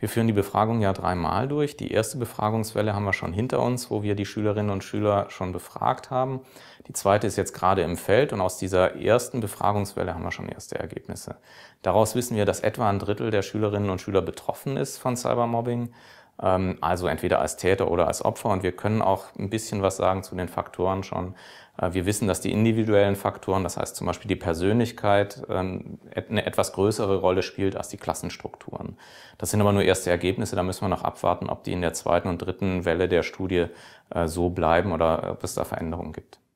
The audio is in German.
Wir führen die Befragung ja dreimal durch. Die erste Befragungswelle haben wir schon hinter uns, wo wir die Schülerinnen und Schüler schon befragt haben. Die zweite ist jetzt gerade im Feld und aus dieser ersten Befragungswelle haben wir schon erste Ergebnisse. Daraus wissen wir, dass etwa ein Drittel der Schülerinnen und Schüler betroffen ist von Cybermobbing. Ähm, also entweder als Täter oder als Opfer. Und wir können auch ein bisschen was sagen zu den Faktoren schon. Äh, wir wissen, dass die individuellen Faktoren, das heißt zum Beispiel die Persönlichkeit, ähm, eine etwas größere Rolle spielt als die Klassenstrukturen. Das sind aber nur erste Ergebnisse. Da müssen wir noch abwarten, ob die in der zweiten und dritten Welle der Studie äh, so bleiben oder ob es da Veränderungen gibt.